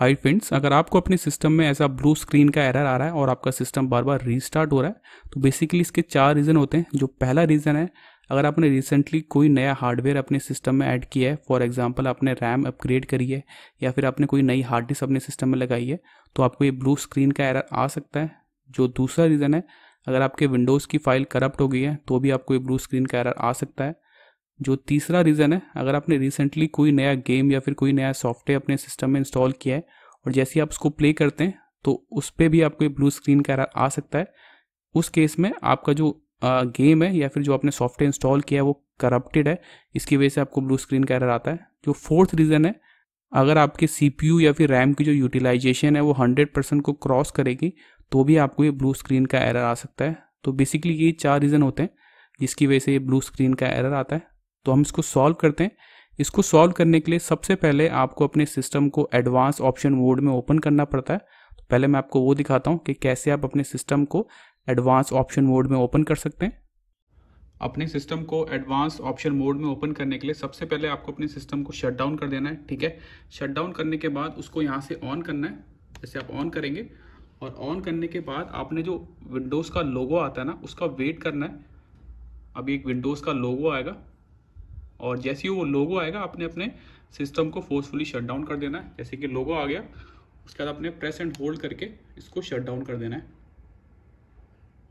hi friends अगर आपको अपने सिस्टम में ऐसा ब्लू स्क्रीन का एरर आ रहा है और आपका सिस्टम बार बार रीस्टार्ट हो रहा है तो बेसिकली इसके चार रीज़न होते हैं जो पहला रीज़न है अगर आपने रिसेंटली कोई नया हार्डवेयर अपने सिस्टम में ऐड किया है फॉर एग्जांपल आपने रैम अपग्रेड करी है या फिर आपने कोई नई हार्ड डिस्क अपने सिस्टम में लगाई है तो आपको ये ब्लू स्क्रीन का एरर आ सकता है जो दूसरा रीज़न है अगर आपके विंडोज़ की फाइल करप्ट हो गई है तो भी आपको ये ब्लू स्क्रीन का एरर आ सकता है जो तीसरा रीज़न है अगर आपने रिसेंटली कोई नया गेम या फिर कोई नया सॉफ्टवेयर अपने सिस्टम में इंस्टॉल किया है और जैसे ही आप उसको प्ले करते हैं तो उस पर भी आपको ब्लू स्क्रीन का एरर आ सकता है उस केस में आपका जो गेम है या फिर जो आपने सॉफ्टवेयर इंस्टॉल किया है वो करप्टेड है इसकी वजह से आपको ब्लू स्क्रीन का एरर आता है जो फोर्थ रीज़न है अगर आपके सी या फिर रैम की जो यूटिलाइजेशन है वो हंड्रेड परसेंट को क्रॉस करेगी तो भी आपको ये ब्लू स्क्रीन का एरर आ सकता है तो बेसिकली ये चार रीज़न होते हैं जिसकी वजह से ये ब्लू स्क्रीन का एरर आता है तो हम इसको सॉल्व करते हैं इसको सॉल्व करने के लिए सबसे पहले आपको अपने सिस्टम को एडवांस ऑप्शन मोड में ओपन करना पड़ता है तो पहले मैं आपको वो दिखाता हूँ कि कैसे आप अपने सिस्टम को एडवांस ऑप्शन मोड में ओपन कर सकते हैं अपने सिस्टम को एडवांस ऑप्शन मोड में ओपन करने के लिए सबसे पहले आपको अपने सिस्टम को शट डाउन कर देना है ठीक है शट डाउन करने के बाद उसको यहाँ से ऑन करना है जैसे आप ऑन करेंगे और ऑन करने के बाद आपने जो विंडोज़ का लोगो आता है ना उसका वेट करना है अभी एक विंडोज़ का लोगो आएगा और जैसे ही वो लोगो आएगा आपने अपने सिस्टम को फोर्सफुली शट डाउन कर देना है जैसे कि लोगो आ गया उसके बाद आपने प्रेस एंड होल्ड करके इसको शट डाउन कर देना है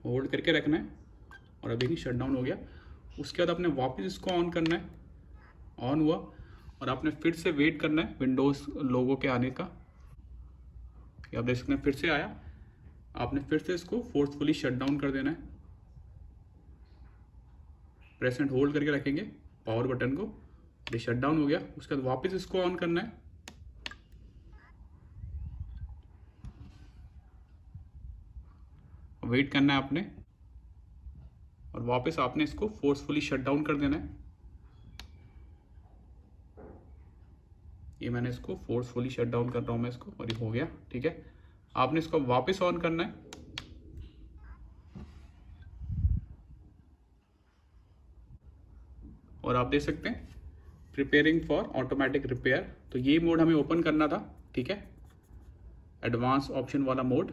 होल्ड करके रखना है और अभी नहीं शट डाउन हो गया उसके बाद आपने वापस इसको ऑन करना है ऑन हुआ और आपने फिर से वेट करना है विंडोज़ लोगों के आने का आप देख सकते हैं फिर से आया आपने फिर से इसको फोर्सफुली शट डाउन कर देना है प्रेस एंड होल्ड करके रखेंगे पावर बटन को ये शट डाउन हो गया उसके बाद वापस इसको ऑन करना है वेट करना है आपने और वापस आपने इसको फोर्सफुली शट डाउन कर देना है ये मैंने इसको फोर्सफुली शट डाउन कर रहा हूं मैं इसको और ये हो गया ठीक है आपने इसको वापस ऑन करना है और आप देख सकते हैं प्रिपेयरिंग फॉर ऑटोमेटिक रिपेयर तो ये मोड हमें ओपन करना था ठीक है एडवांस ऑप्शन वाला मोड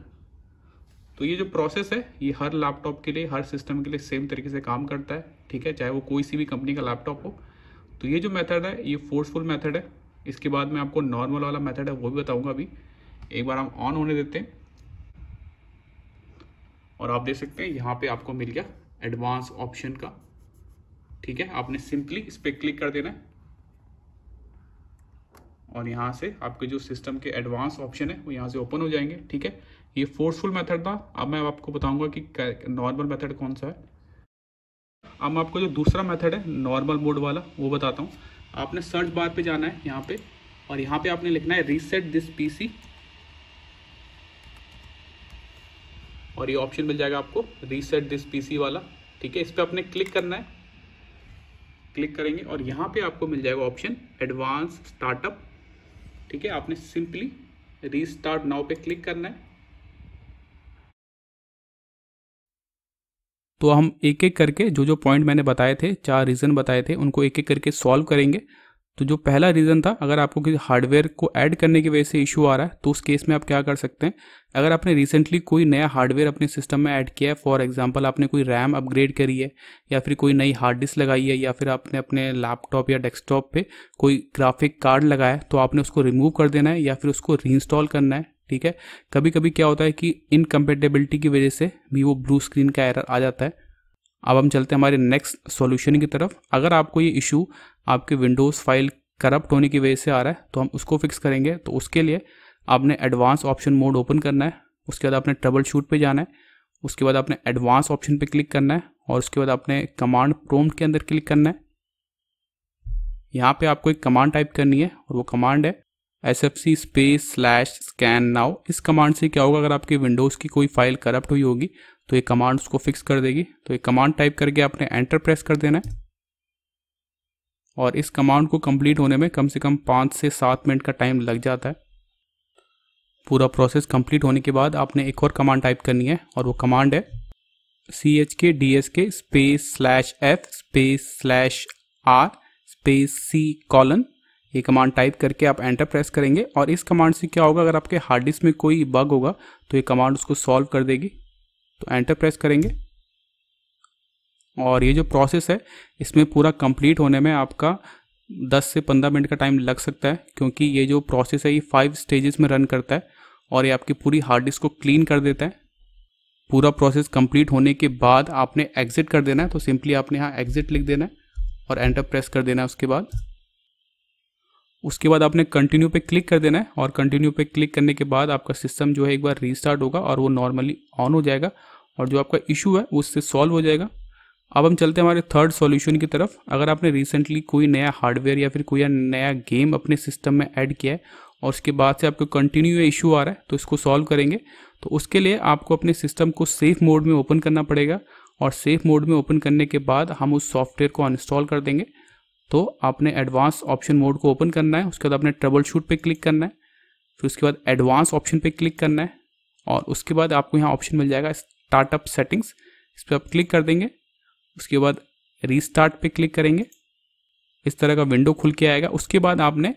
तो ये जो प्रोसेस है ये हर लैपटॉप के लिए हर सिस्टम के लिए सेम तरीके से काम करता है ठीक है चाहे वो कोई सी भी कंपनी का लैपटॉप हो तो ये जो मेथड है ये फोर्सफुल मेथड है इसके बाद में आपको नॉर्मल वाला मेथड है वो भी बताऊंगा अभी एक बार हम ऑन होने देते हैं और आप देख सकते हैं यहाँ पे आपको मिल गया एडवांस ऑप्शन का ठीक है आपने सिंपली इस पर क्लिक कर देना है और यहां से आपके जो सिस्टम के एडवांस ऑप्शन है वो यहां से ओपन हो जाएंगे ठीक है ये फोर्सफुल मेथड था अब मैं आपको बताऊंगा कि नॉर्मल मेथड कौन सा है अब मैं आपको जो दूसरा मेथड है नॉर्मल मोड वाला वो बताता हूँ आपने सर्च बार पे जाना है यहाँ पे और यहाँ पे आपने लिखना है रीसेट दिस पीसी और ये ऑप्शन मिल जाएगा आपको रीसेट दिस पीसी वाला ठीक है इस पर आपने क्लिक करना है क्लिक करेंगे और यहाँ पे आपको मिल जाएगा ऑप्शन एडवांस स्टार्टअप ठीक है आपने सिंपली रीस्टार्ट नाउ पे क्लिक करना है तो हम एक एक करके जो जो पॉइंट मैंने बताए थे चार रीज़न बताए थे उनको एक एक करके सॉल्व करेंगे तो जो पहला रीज़न था अगर आपको किसी हार्डवेयर को ऐड करने की वजह से इशू आ रहा है तो उस केस में आप क्या कर सकते हैं अगर आपने रिसेंटली कोई नया हार्डवेयर अपने सिस्टम में ऐड किया है फॉर एग्जांपल आपने कोई रैम अपग्रेड करी है या फिर कोई नई हार्ड डिस्क लगाई है या फिर आपने अपने लैपटॉप या डेस्कटॉप पर कोई ग्राफिक कार्ड लगाया है तो आपने उसको रिमूव कर देना है या फिर उसको रीइंस्टॉल करना है ठीक है कभी कभी क्या होता है कि इनकम्पेटेबिलिटी की वजह से भी वो ब्लू स्क्रीन का एरर आ जाता है अब हम चलते हैं हमारे नेक्स्ट सॉल्यूशन की तरफ अगर आपको ये इशू आपके विंडोज़ फाइल करप्ट होने की वजह से आ रहा है तो हम उसको फिक्स करेंगे तो उसके लिए आपने एडवांस ऑप्शन मोड ओपन करना है उसके बाद आपने ट्रबल शूट पर जाना है उसके बाद आपने एडवांस ऑप्शन पर क्लिक करना है और उसके बाद आपने कमांड प्रोम के अंदर क्लिक करना है यहाँ पे आपको एक कमांड टाइप करनी है और वो कमांड है S F C space slash scan now इस कमांड से क्या होगा अगर आपकी विंडोज़ की कोई फाइल करप्ट हुई होगी तो ये कमांड उसको फिक्स कर देगी तो ये कमांड टाइप करके आपने एंटर प्रेस कर देना है और इस कमांड को कंप्लीट होने में कम से कम पाँच से सात मिनट का टाइम लग जाता है पूरा प्रोसेस कंप्लीट होने के बाद आपने एक और कमांड टाइप करनी है और वो कमांड है C H K D S K space slash F space slash R space C colon ये कमांड टाइप करके आप एंटर प्रेस करेंगे और इस कमांड से क्या होगा अगर आपके हार्ड डिस्क में कोई बग होगा तो ये कमांड उसको सॉल्व कर देगी तो एंटर प्रेस करेंगे और ये जो प्रोसेस है इसमें पूरा कंप्लीट होने में आपका 10 से 15 मिनट का टाइम लग सकता है क्योंकि ये जो प्रोसेस है ये फाइव स्टेजेस में रन करता है और ये आपकी पूरी हार्ड डिस्क को क्लीन कर देता है पूरा प्रोसेस कंप्लीट होने के बाद आपने एग्ज़िट कर देना है तो सिंपली आपने यहाँ एग्ज़िट लिख देना है और एंटर प्रेस कर देना है उसके बाद उसके बाद आपने कंटिन्यू पे क्लिक कर देना है और कंटिन्यू पे क्लिक करने के बाद आपका सिस्टम जो है एक बार रीस्टार्ट होगा और वो नॉर्मली ऑन हो जाएगा और जो आपका इशू है उससे सॉल्व हो जाएगा अब हम चलते हैं हमारे थर्ड सॉल्यूशन की तरफ अगर आपने रिसेंटली कोई नया हार्डवेयर या फिर कोई नया गेम अपने सिस्टम में ऐड किया है और उसके बाद से आपको कंटिन्यू इशू आ रहा है तो इसको सॉल्व करेंगे तो उसके लिए आपको अपने सिस्टम को सेफ मोड में ओपन करना पड़ेगा और सेफ मोड में ओपन करने के बाद हम उस सॉफ्टवेयर को अनइंस्टॉल कर देंगे तो आपने एडवांस ऑप्शन मोड को ओपन करना है उसके बाद आपने ट्रबल शूट पर क्लिक करना है फिर उसके बाद एडवांस ऑप्शन पर क्लिक करना है और उसके बाद आपको यहाँ ऑप्शन मिल जाएगा स्टार्टअप सेटिंग्स इस पर आप क्लिक कर देंगे उसके बाद रीस्टार्ट पे क्लिक करेंगे इस तरह का विंडो खुल के आएगा उसके बाद आपने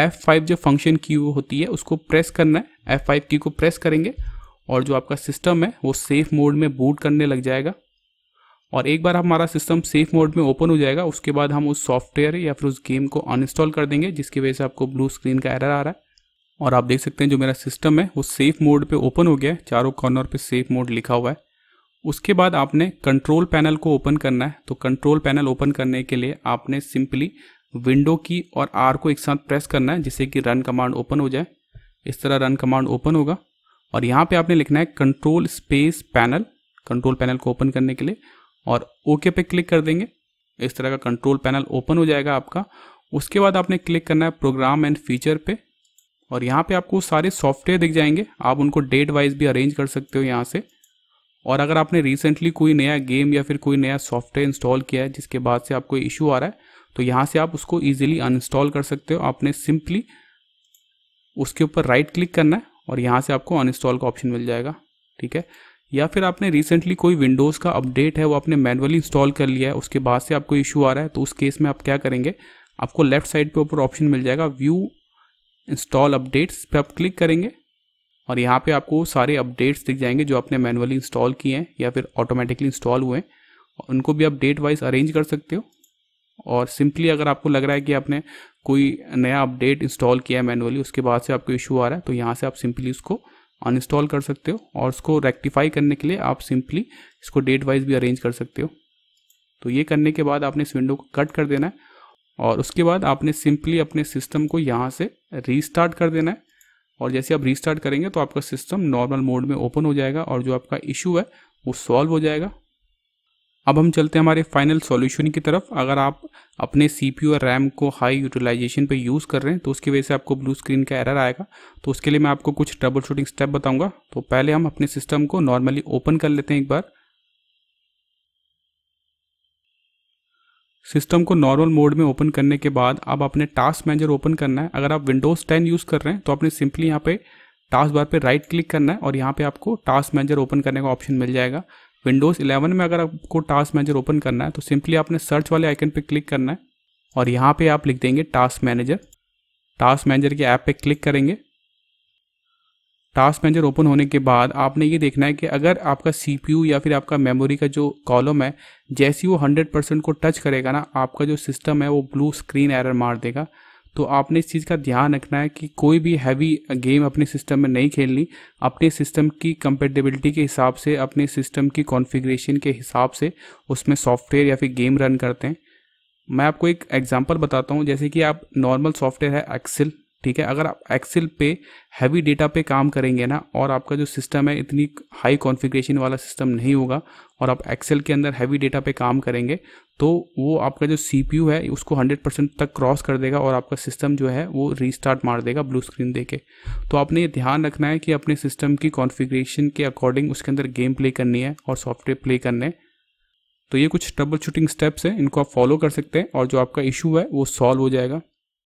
F5 जो फंक्शन की होती है उसको प्रेस करना है F5 की को प्रेस करेंगे और जो आपका सिस्टम है वो सेफ मोड में बूट करने लग जाएगा और एक बार हमारा सिस्टम सेफ मोड में ओपन हो जाएगा उसके बाद हम उस सॉफ्टवेयर या फिर उस गेम को अनइंस्टॉल कर देंगे जिसकी वजह से आपको ब्लू स्क्रीन का एरर आ रहा है और आप देख सकते हैं जो मेरा सिस्टम है वो सेफ मोड पे ओपन हो गया है चारों कॉर्नर पे सेफ मोड लिखा हुआ है उसके बाद आपने कंट्रोल पैनल को ओपन करना है तो कंट्रोल पैनल ओपन करने के लिए आपने सिंपली विंडो की और आर को एक साथ प्रेस करना है जिससे कि रन कमांड ओपन हो जाए इस तरह रन कमांड ओपन होगा और यहाँ पर आपने लिखना है control space panel control panel को ओपन करने के लिए और ओके पे क्लिक कर देंगे इस तरह का कंट्रोल पैनल ओपन हो जाएगा आपका उसके बाद आपने क्लिक करना है प्रोग्राम एंड फीचर पे और यहाँ पे आपको सारे सॉफ्टवेयर दिख जाएंगे आप उनको डेट वाइज भी अरेंज कर सकते हो यहाँ से और अगर आपने रिसेंटली कोई नया गेम या फिर कोई नया सॉफ्टवेयर इंस्टॉल किया है जिसके बाद से आपको इशू आ रहा है तो यहाँ से आप उसको ईजिली अनइंस्टॉल कर सकते हो आपने सिंपली उसके ऊपर राइट क्लिक करना है और यहाँ से आपको अनइंस्टॉल का ऑप्शन मिल जाएगा ठीक है या फिर आपने रिसेंटली कोई विंडोज़ का अपडेट है वो आपने मैनुअली इंस्टॉल कर लिया है उसके बाद से आपको इशू आ रहा है तो उस केस में आप क्या करेंगे आपको लेफ्ट साइड पे ऊपर ऑप्शन मिल जाएगा व्यू इंस्टॉल अपडेट्स पे आप क्लिक करेंगे और यहाँ पे आपको सारे अपडेट्स दिख जाएंगे जो आपने मैनुअली इंस्टॉल किए हैं या फिर ऑटोमेटिकली इंस्टॉल हुए हैं उनको भी आप डेट वाइज अरेंज कर सकते हो और सिंपली अगर आपको लग रहा है कि आपने कोई नया अपडेट इंस्टॉल किया है मैनुअली उसके बाद से आपको इशू आ रहा है तो यहाँ से आप सिंपली उसको अनइंस्टॉल कर सकते हो और उसको रेक्टिफाई करने के लिए आप सिंपली इसको डेट वाइज भी अरेंज कर सकते हो तो ये करने के बाद आपने इस विंडो को कट कर देना है और उसके बाद आपने सिंपली अपने सिस्टम को यहाँ से रीस्टार्ट कर देना है और जैसे आप रीस्टार्ट करेंगे तो आपका सिस्टम नॉर्मल मोड में ओपन हो जाएगा और जो आपका इशू है वो सॉल्व हो जाएगा अब हम चलते हैं हमारे फाइनल सॉल्यूशन की तरफ अगर आप अपने सी और रैम को हाई यूटिलाइजेशन पे यूज़ कर रहे हैं तो उसकी वजह से आपको ब्लू स्क्रीन का एरर आएगा तो उसके लिए मैं आपको कुछ ट्रबल शूटिंग स्टेप बताऊंगा तो पहले हम अपने सिस्टम को नॉर्मली ओपन कर लेते हैं एक बार सिस्टम को नॉर्मल मोड में ओपन करने के बाद अब अपने टास्क मैनेजर ओपन करना है अगर आप विंडोज़ टेन यूज़ कर रहे हैं तो आपने सिंपली यहाँ पे टास्क बार पे राइट क्लिक करना है और यहाँ पे आपको टास्क मैनेजर ओपन करने का ऑप्शन मिल जाएगा विंडोज़ 11 में अगर आपको टास्क मैनेजर ओपन करना है तो सिंपली आपने सर्च वाले आइकन पर क्लिक करना है और यहाँ पे आप लिख देंगे टास्क मैनेजर टास्क मैनेजर के ऐप पे क्लिक करेंगे टास्क मैनेजर ओपन होने के बाद आपने ये देखना है कि अगर आपका सीपीयू या फिर आपका मेमोरी का जो कॉलम है जैसे वो 100% को टच करेगा ना आपका जो सिस्टम है वो ब्लू स्क्रीन एरर मार देगा तो आपने इस चीज़ का ध्यान रखना है कि कोई भी हैवी गेम अपने सिस्टम में नहीं खेलनी अपने सिस्टम की कंपेटेबिलिटी के हिसाब से अपने सिस्टम की कॉन्फ़िगरेशन के हिसाब से उसमें सॉफ्टवेयर या फिर गेम रन करते हैं मैं आपको एक एग्जांपल बताता हूँ जैसे कि आप नॉर्मल सॉफ्टवेयर है एक्सेल ठीक है अगर आप एक्सेल पे हैवी डेटा पे काम करेंगे ना और आपका जो सिस्टम है इतनी हाई कॉन्फ़िगरेशन वाला सिस्टम नहीं होगा और आप एक्सेल के अंदर हैवी डेटा पे काम करेंगे तो वो आपका जो सी है उसको 100% तक क्रॉस कर देगा और आपका सिस्टम जो है वो रीस्टार्ट मार देगा ब्लू स्क्रीन देके तो आपने ये ध्यान रखना है कि अपने सिस्टम की कॉन्फ़िगरेशन के अकॉर्डिंग उसके अंदर गेम प्ले करनी है और सॉफ्टवेयर प्ले करने तो ये कुछ ट्रबल शूटिंग स्टेप्स हैं इनको आप फॉलो कर सकते हैं और जो आपका इशू है वो सॉल्व हो जाएगा